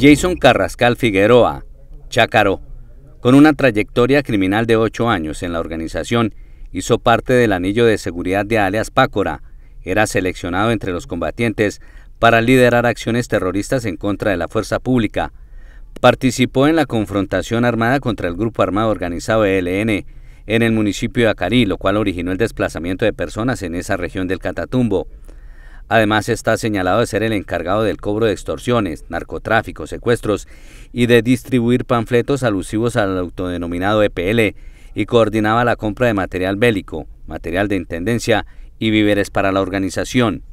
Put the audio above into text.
Jason Carrascal Figueroa, Chácaro, con una trayectoria criminal de ocho años en la organización, hizo parte del anillo de seguridad de alias Pácora. Era seleccionado entre los combatientes para liderar acciones terroristas en contra de la fuerza pública. Participó en la confrontación armada contra el grupo armado organizado ELN en el municipio de Acari, lo cual originó el desplazamiento de personas en esa región del Catatumbo. Además, está señalado de ser el encargado del cobro de extorsiones, narcotráfico, secuestros y de distribuir panfletos alusivos al autodenominado EPL y coordinaba la compra de material bélico, material de intendencia y víveres para la organización.